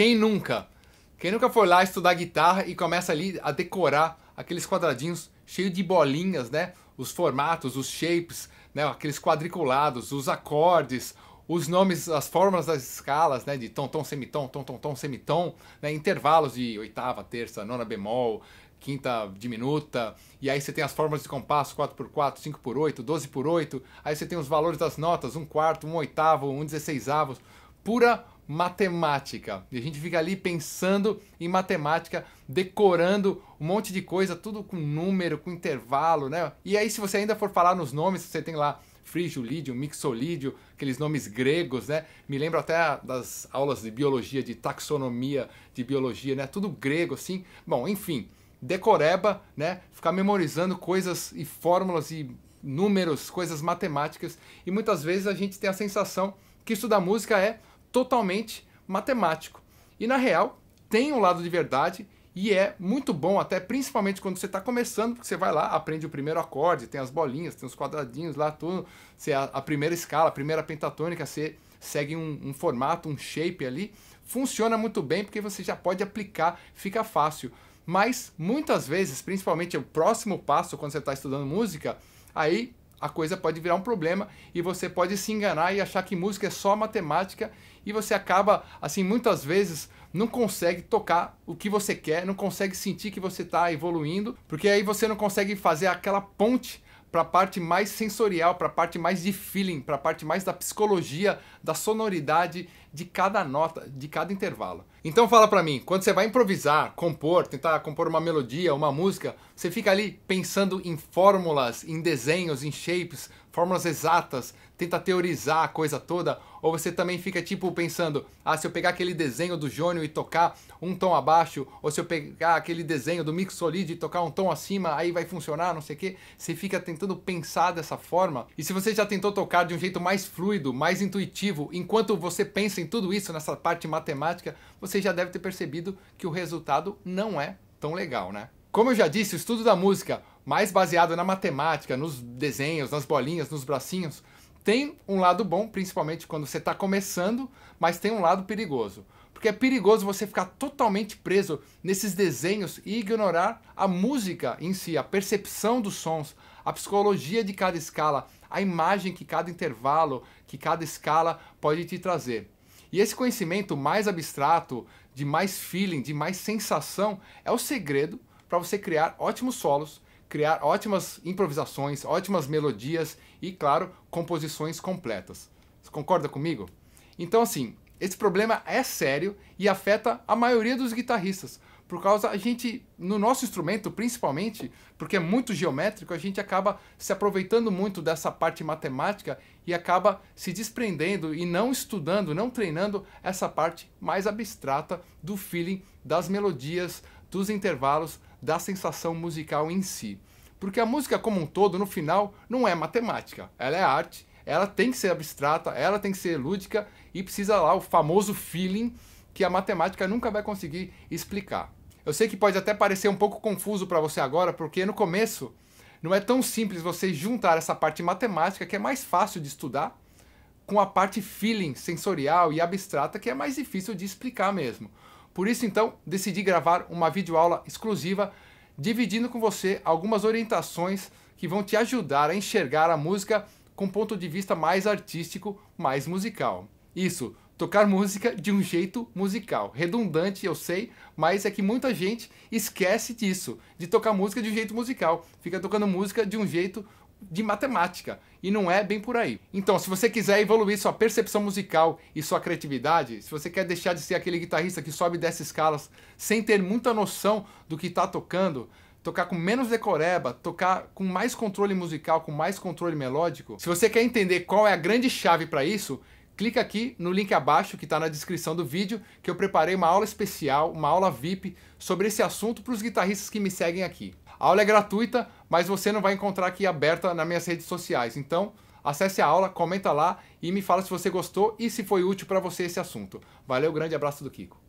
Quem nunca? Quem nunca foi lá estudar guitarra e começa ali a decorar aqueles quadradinhos cheios de bolinhas, né? Os formatos, os shapes, né? aqueles quadriculados, os acordes, os nomes, as fórmulas das escalas, né? De tom, tom, semitom, tom, tom, tom, semitom, né? Intervalos de oitava, terça, nona bemol, quinta diminuta, e aí você tem as fórmulas de compasso 4x4, 5x8, 12x8, aí você tem os valores das notas, um quarto, um oitavo, um dezesseisavos, pura matemática. E a gente fica ali pensando em matemática, decorando um monte de coisa, tudo com número, com intervalo, né? E aí, se você ainda for falar nos nomes, você tem lá frígio, lídio, mixolídio, aqueles nomes gregos, né? Me lembro até das aulas de biologia, de taxonomia, de biologia, né? Tudo grego, assim. Bom, enfim, decoreba, né? Ficar memorizando coisas e fórmulas e números, coisas matemáticas. E muitas vezes a gente tem a sensação que estudar música é totalmente matemático. E na real, tem um lado de verdade e é muito bom, até principalmente quando você está começando, porque você vai lá, aprende o primeiro acorde, tem as bolinhas, tem os quadradinhos lá, tudo. Você, a, a primeira escala, a primeira pentatônica, você segue um, um formato, um shape ali. Funciona muito bem porque você já pode aplicar, fica fácil. Mas muitas vezes, principalmente o próximo passo, quando você está estudando música, aí a coisa pode virar um problema e você pode se enganar e achar que música é só matemática e você acaba, assim, muitas vezes não consegue tocar o que você quer, não consegue sentir que você está evoluindo, porque aí você não consegue fazer aquela ponte para a parte mais sensorial, para a parte mais de feeling, para a parte mais da psicologia, da sonoridade de cada nota, de cada intervalo. Então fala para mim, quando você vai improvisar, compor, tentar compor uma melodia, uma música, você fica ali pensando em fórmulas, em desenhos, em shapes, fórmulas exatas, tenta teorizar a coisa toda, ou você também fica tipo pensando, ah, se eu pegar aquele desenho do Jônio e tocar um tom abaixo, ou se eu pegar aquele desenho do Mix Solid e tocar um tom acima, aí vai funcionar, não sei o quê. Você fica tentando pensar dessa forma. E se você já tentou tocar de um jeito mais fluido, mais intuitivo, enquanto você pensa em tudo isso nessa parte matemática, você você já deve ter percebido que o resultado não é tão legal, né? Como eu já disse, o estudo da música, mais baseado na matemática, nos desenhos, nas bolinhas, nos bracinhos, tem um lado bom, principalmente quando você está começando, mas tem um lado perigoso. Porque é perigoso você ficar totalmente preso nesses desenhos e ignorar a música em si, a percepção dos sons, a psicologia de cada escala, a imagem que cada intervalo, que cada escala pode te trazer. E esse conhecimento mais abstrato, de mais feeling, de mais sensação, é o segredo para você criar ótimos solos, criar ótimas improvisações, ótimas melodias e, claro, composições completas. Você concorda comigo? Então, assim, esse problema é sério e afeta a maioria dos guitarristas, por causa a gente no nosso instrumento principalmente porque é muito geométrico a gente acaba se aproveitando muito dessa parte matemática e acaba se desprendendo e não estudando não treinando essa parte mais abstrata do feeling das melodias dos intervalos da sensação musical em si porque a música como um todo no final não é matemática ela é arte ela tem que ser abstrata ela tem que ser lúdica e precisa lá o famoso feeling que a matemática nunca vai conseguir explicar. Eu sei que pode até parecer um pouco confuso para você agora, porque no começo não é tão simples você juntar essa parte matemática, que é mais fácil de estudar, com a parte feeling, sensorial e abstrata, que é mais difícil de explicar mesmo. Por isso, então, decidi gravar uma videoaula exclusiva, dividindo com você algumas orientações que vão te ajudar a enxergar a música com um ponto de vista mais artístico, mais musical. Isso tocar música de um jeito musical. Redundante, eu sei, mas é que muita gente esquece disso, de tocar música de um jeito musical. Fica tocando música de um jeito de matemática e não é bem por aí. Então, se você quiser evoluir sua percepção musical e sua criatividade, se você quer deixar de ser aquele guitarrista que sobe dessas escalas sem ter muita noção do que está tocando, tocar com menos decoreba, tocar com mais controle musical, com mais controle melódico, se você quer entender qual é a grande chave para isso, clica aqui no link abaixo que está na descrição do vídeo, que eu preparei uma aula especial, uma aula VIP sobre esse assunto para os guitarristas que me seguem aqui. A aula é gratuita, mas você não vai encontrar aqui aberta nas minhas redes sociais. Então, acesse a aula, comenta lá e me fala se você gostou e se foi útil para você esse assunto. Valeu, grande abraço do Kiko.